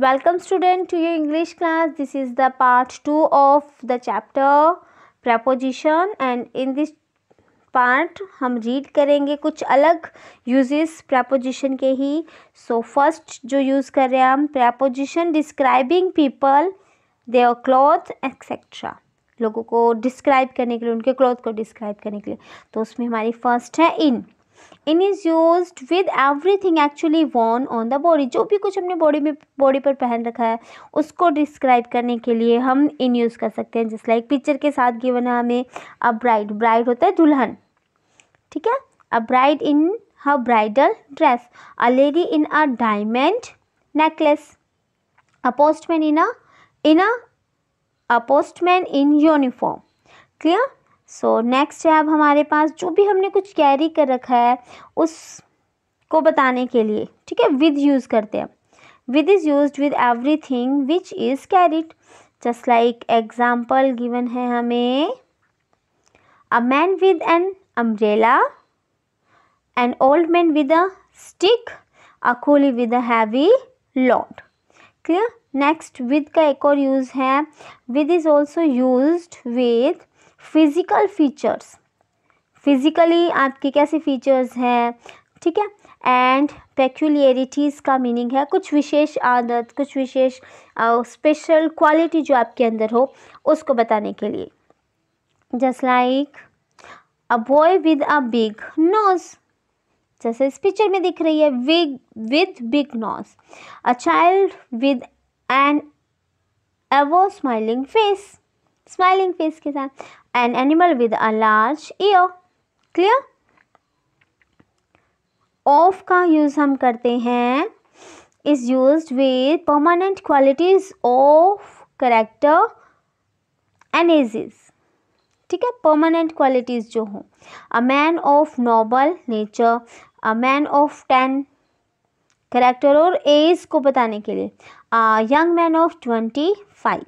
Welcome student to your English class this is the part two of the chapter preposition and in this part हम read करेंगे कुछ अलग uses preposition के ही so so, first जो use कर रहे हैं हम preposition describing people their cloth etcetera लोगों को डिस्क्राइब करने के लिए उनके क्लॉथ को डिस्क्राइब करने के लिए तो उसमें हमारी फर्स्ट है in in is use with everything actually worn on the body जो भी कुछ हमने बॉडी में बॉडी पर पहन रखा है उसको डिस्क्राइब करने के लिए हम इन यूज़ कर सकते हैं जिस लाइक पिक्चर के साथ गिवन है हमें अ ब्राइड ब्राइड होता है दुल्हन ठीक है a bride in her bridal dress a lady in a diamond necklace a postman in a in a postman in uniform clear so so, next है अब हमारे पास जो भी हमने कुछ कैरी कर रखा है उसको बताने के लिए ठीक है विद यूज़ करते हैं with is use with everything which is carried just like example given है हमें a man with an umbrella an old man with a stick a coolie with a heavy load clear next with का एक और use है with is also use with physical features physically आपके कैसे features हैं ठीक है एंड पेक्यूलियरिटीज़ का मीनिंग है कुछ विशेष आदत कुछ विशेष स्पेशल क्वालिटी जो आपके अंदर हो उसको बताने के लिए just like a boy with a big nose जैसे इस पिक्चर में दिख रही है wig with big nose a child with and एवो स्माइलिंग फेस स्माइलिंग फेस के साथ an animal with a large ear clear of का यूज़ हम करते हैं is use with permanent qualities of character and ages ठीक है परमानेंट क्वालिटीज़ जो हों a man of noble nature a man of ten character और एज को बताने के लिए young man of twenty five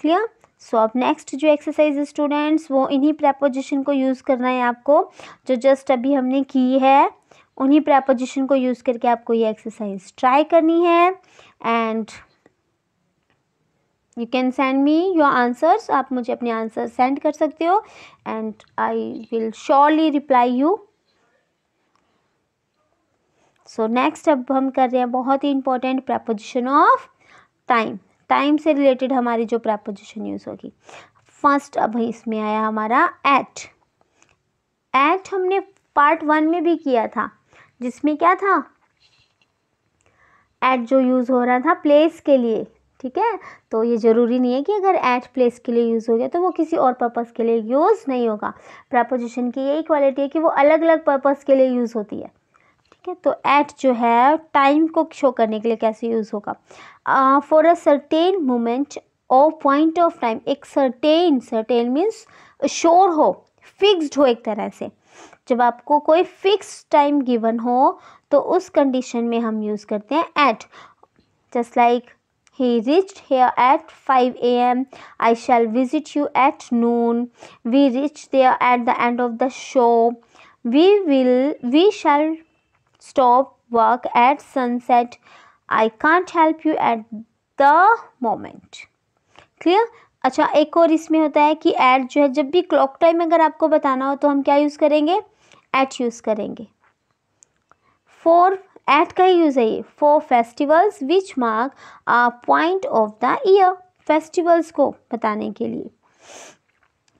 clear so अब नेक्स्ट जो एक्सरसाइज स्टूडेंट्स वो इन्हीं प्रेपोजिशन को यूज़ करना है आपको जो जस्ट अभी हमने की है उन्हीं प्रेपोजिशन को यूज़ करके आपको ये एक्सरसाइज ट्राई करनी है and you can send me your answers आप मुझे अपने आंसर सेंड कर सकते हो and I will surely reply you so next अब हम कर रहे हैं बहुत ही important preposition of time time से रिलेटेड हमारी जो प्रेपोजिशन यूज़ होगी फर्स्ट अब इसमें आया हमारा एट एट हमने पार्ट वन में भी किया था जिसमें क्या था एट जो यूज़ हो रहा था प्लेस के लिए ठीक है तो ये ज़रूरी नहीं है कि अगर एट प्लेस के लिए यूज़ हो गया तो वो किसी और पर्पज़ के लिए यूज़ नहीं होगा प्रपोजिशन की यही क्वालिटी है कि वो अलग अलग पर्पज़ के लिए यूज़ होती है ठीक है तो एट जो है टाइम को शो करने के लिए कैसे यूज़ होगा फॉर अ सर्टेन मोमेंट और पॉइंट ऑफ टाइम एक सर्टेन सर्टेन मीन्स श्योर हो फिक्स्ड हो एक तरह से जब आपको कोई फिक्स टाइम गिवन हो तो उस कंडीशन में हम यूज़ करते हैं at just like he reached here at A M I shall visit you at noon we reach there at the end of the show we will we shall stop work at sunset. I can't help you at the moment. Clear अच्छा एक और इसमें होता है कि eight जो है जब भी क्लॉक टाइम अगर आपको बताना हो तो हम क्या यूज़ करेंगे एट यूज़ करेंगे फोर एट का ही यूज़ है ये for festivals which mark a point of the year festivals को बताने के लिए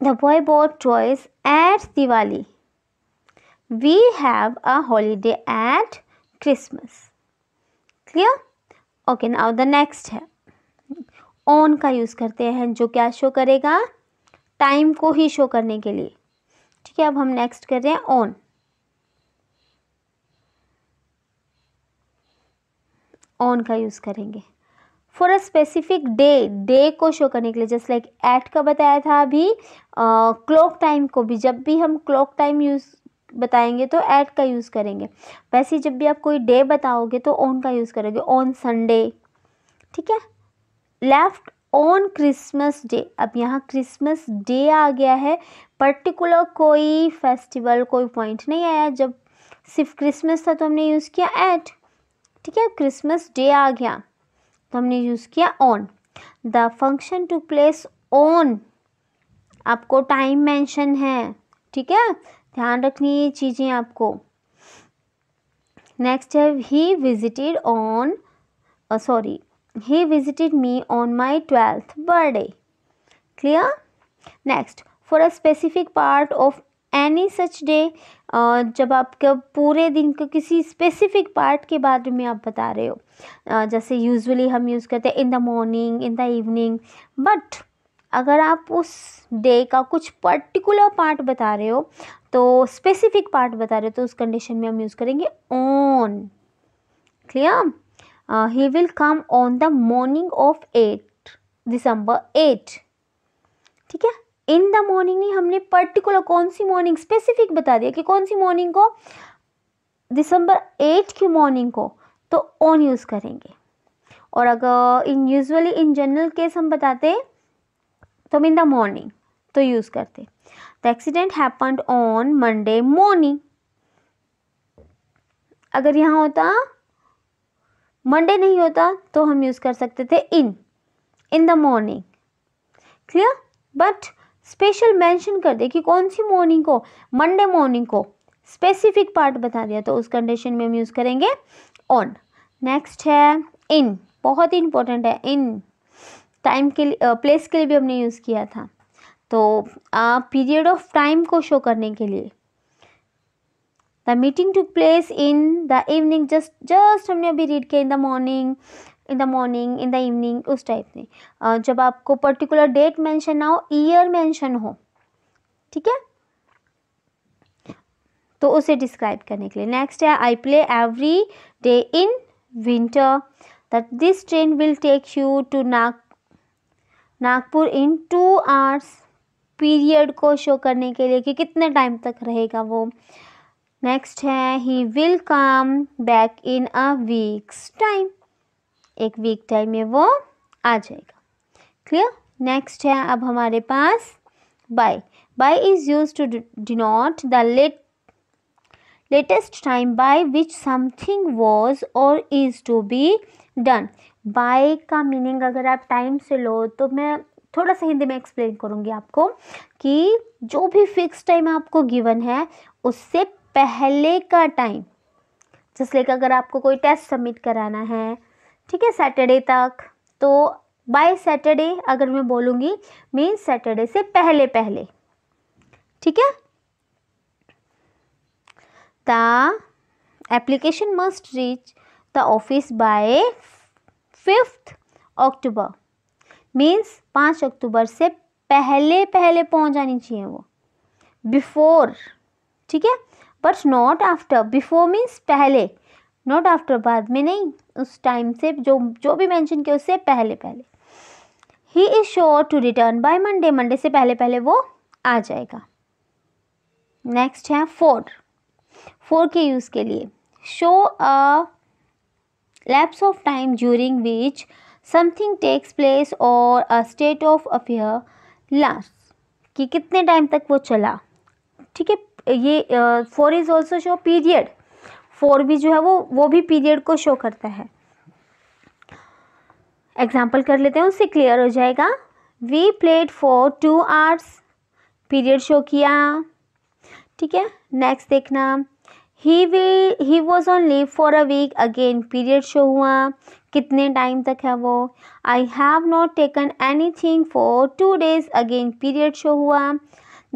the boy bought toys at Diwali we have a holiday at christmas clear okay now the next है on का यूज़ करते हैं जो क्या शो करेगा टाइम को ही शो करने के लिए ठीक है अब हम नेक्स्ट कर रहे हैं ऑन ऑन का यूज़ करेंगे for a specific day day को शो करने के लिए जस्ट लाइक एट का बताया था अभी क्लॉक uh, टाइम को भी जब भी हम क्लॉक टाइम यूज़ बताएंगे तो ऐट का यूज़ करेंगे वैसे जब भी आप कोई डे बताओगे तो ऑन का यूज़ करोगे ऑन संडे ठीक है लेफ्ट ऑन क्रिसमस डे अब यहाँ क्रिसमस डे आ गया है पर्टिकुलर कोई फेस्टिवल कोई पॉइंट नहीं आया जब सिर्फ क्रिसमस था तो हमने यूज़ किया एट ठीक है क्रिसमस डे आ गया तो हमने यूज़ किया on the function to place on आपको टाइम मेंशन है ठीक है ध्यान रखनी है ये चीज़ें आपको नेक्स्ट है he visited on sorry he visited me on my twelfth birthday clear next for a specific part of any such day जब आपके पूरे दिन के किसी स्पेसिफिक पार्ट के बारे में आप बता रहे हो uh, जैसे यूजली हम यूज़ करते हैं in the morning in the evening but अगर आप उस डे का कुछ पर्टिकुलर पार्ट बता रहे हो तो स्पेसिफिक पार्ट बता रहे तो उस कंडीशन में हम यूज़ करेंगे on clear he will come on the morning of eight December eight ठीक है इन द मॉर्निंग नहीं हमने पर्टिकुलर कौन सी मॉर्निंग स्पेसिफिक बता दिया कि कौन सी मॉर्निंग को दिसंबर एट की मॉर्निंग को तो ऑन यूज़ करेंगे और अगर in usually in general case हम बताते तो इन द मॉर्निंग तो यूज़ करते the accident happened on Monday morning अगर यहाँ होता मंडे नहीं होता तो हम यूज़ कर सकते थे in in the morning clear but special mention कर दे कि कौन सी मॉर्निंग को मंडे मॉर्निंग को स्पेसिफिक पार्ट बता दिया तो उस कंडीशन में हम यूज़ करेंगे ऑन नेक्स्ट है इन बहुत ही इंपॉर्टेंट है इन टाइम के लिए प्लेस के लिए भी हमने यूज़ किया था तो पीरियड ऑफ टाइम को शो करने के लिए the meeting to place in the evening just just हमने अभी रीड किया in the morning in the morning in the evening उस टाइप में जब आपको पर्टिकुलर डेट मैंशन ना हो ईयर मैंशन हो ठीक है तो उसे डिस्क्राइब करने के लिए नेक्स्ट है I play every day in winter that this train will take you to Nag Nagpur in two hours period को शो करने के लिए कि कितने टाइम तक रहेगा वो नेक्स्ट है he will come back in a weeks time एक वीक टाइम में वो आ जाएगा क्लियर नेक्स्ट है अब हमारे पास by by is use to denote the late latest time by which something was or is to be done by का मीनिंग अगर आप टाइम से लो तो मैं थोड़ा सा हिंदी में एक्सप्लेन करूँगी आपको कि जो भी फिक्स टाइम आपको गिवन है उससे पहले का टाइम जैसे लेकर अगर आपको कोई टेस्ट सबमिट कराना है ठीक है सैटरडे तक तो बाय सैटरडे अगर मैं बोलूँगी मीन्स सैटरडे से पहले पहले ठीक है the application must reach the office by fifth October means पाँच अक्टूबर से पहले पहले पहुंच जानी चाहिए वो बिफोर ठीक है but not after before means पहले नॉट आफ्टर बाद में नहीं उस टाइम से जो जो भी मैंशन किया उससे पहले पहले ही is sure to return by Monday Monday से पहले पहले वो आ जाएगा नेक्स्ट है फोर फोर के यूज़ के लिए show a lapse of time during which something takes place or a state of affair last कि कितने टाइम तक वो चला ठीक है ये for is also show period for भी जो है वो वो भी पीरियड को शो करता है एग्जाम्पल कर लेते हैं उससे क्लियर हो जाएगा we played for two hours period show किया ठीक है नेक्स्ट देखना he will he was on leave for a week again period show हुआ कितने टाइम तक है वो I have not taken anything for two days again period show हुआ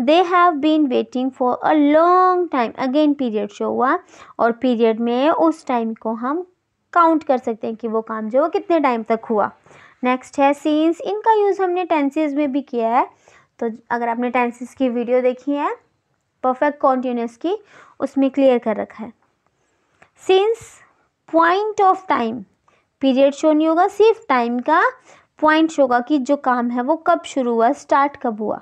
they have been waiting for a long time again period show हुआ और period में उस टाइम को हम काउंट कर सकते हैं कि वो काम जो कितने टाइम तक हुआ नेक्स्ट है सीन्स इनका यूज़ हमने टेंसेज में भी किया है तो अगर आपने टेंसेज की वीडियो देखी है परफेक्ट कॉन्टीन्यूस की उसमें क्लियर कर रखा है since point of time period show नहीं होगा सिर्फ टाइम का पॉइंट शो होगा कि जो काम है वो कब शुरू हुआ स्टार्ट कब हुआ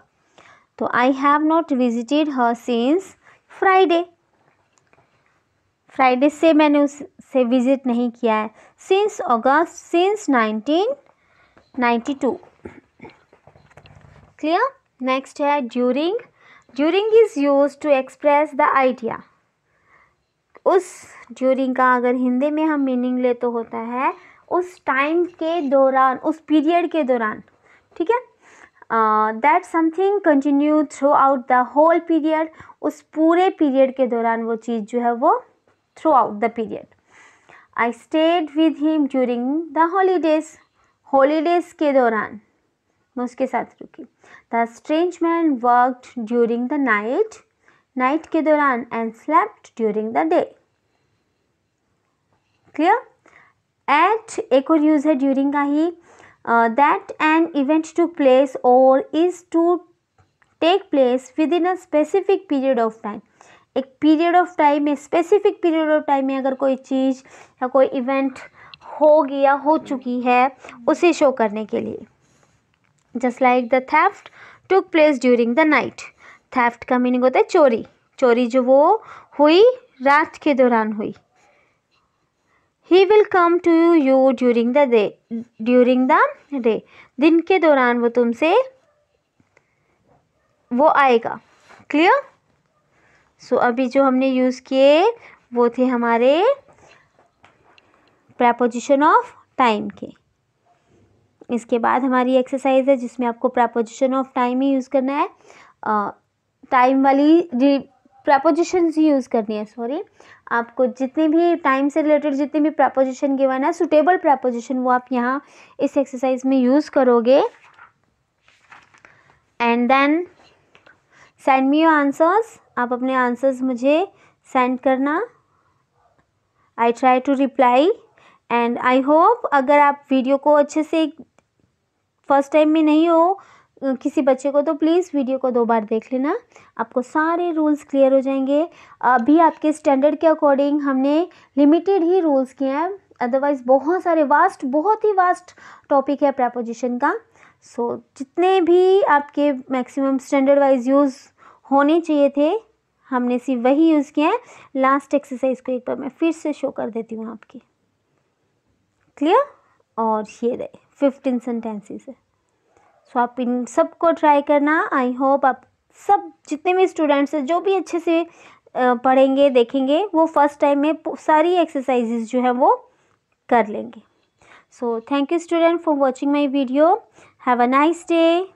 तो I have not visited her since Friday Friday से मैंने उससे विजिट नहीं किया है since August since nineteen ninety two clear next है during during is use to express the idea उस ड्यूरिंग का अगर हिंदी में हम मीनिंग ले तो होता है उस टाइम के दौरान उस पीरियड के दौरान ठीक है that something continue throughout the whole period उस पूरे पीरियड के दौरान वो चीज़ जो है वो throughout the period I stayed with him during the holidays holidays के दौरान मैं उसके साथ रुकी the strange man worked during the night night के दौरान and slept during the day clear at एक और यूज़ है ड्यूरिंग का ही that an event to place or is to take place within a specific period of time एक period of time में specific period of time में अगर कोई चीज़ या कोई इवेंट हो गया हो चुकी है उसे शो करने के लिए just like the theft took place during the night theft का मीनिंग होता है चोरी चोरी जो वो हुई रात के दौरान हुई he will come to you during the day during the day दिन के दौरान वो तुमसे वो आएगा क्लियर सो so, अभी जो हमने यूज़ किए वो थे हमारे प्रपोजिशन ऑफ टाइम के इसके बाद हमारी एक्सरसाइज है जिसमें आपको प्रपोजिशन ऑफ टाइम ही यूज़ करना है टाइम वाली प्रपोजिशंस ही यूज़ करनी है सॉरी आपको जितने भी टाइम से रिलेटेड जितने भी प्रपोजिशन गिवन है सुटेबल प्रपोजिशन वो आप यहाँ इस एक्सरसाइज में यूज़ करोगे and then send me your answers आप अपने आंसर्स मुझे सेंड करना I try to reply and I hope अगर आप वीडियो को अच्छे से फर्स्ट टाइम में नहीं हो किसी बच्चे को तो प्लीज़ वीडियो को दो बार देख लेना आपको सारे रूल्स क्लियर हो जाएंगे अभी आपके स्टैंडर्ड के अकॉर्डिंग हमने लिमिटेड ही रूल्स किए हैं अदरवाइज़ बहुत सारे वास्ट बहुत ही वास्ट टॉपिक है प्रपोजिशन का सो so, जितने भी आपके मैक्सिमम स्टैंडर्ड वाइज यूज़ होने चाहिए थे हमने सिर्फ वही यूज़ किया है लास्ट एक्सरसाइज को एक बार मैं फिर से शो कर देती हूँ आपकी क्लियर और ये रहे फिफ्टीन सेंटेंसेस है सो आप इन सबको ट्राई करना आई होप आप सब जितने भी स्टूडेंट्स हैं जो भी अच्छे से पढ़ेंगे देखेंगे वो फर्स्ट टाइम में सारी एक्सरसाइजेज जो है वो कर लेंगे so thank you student for watching my video have a nice day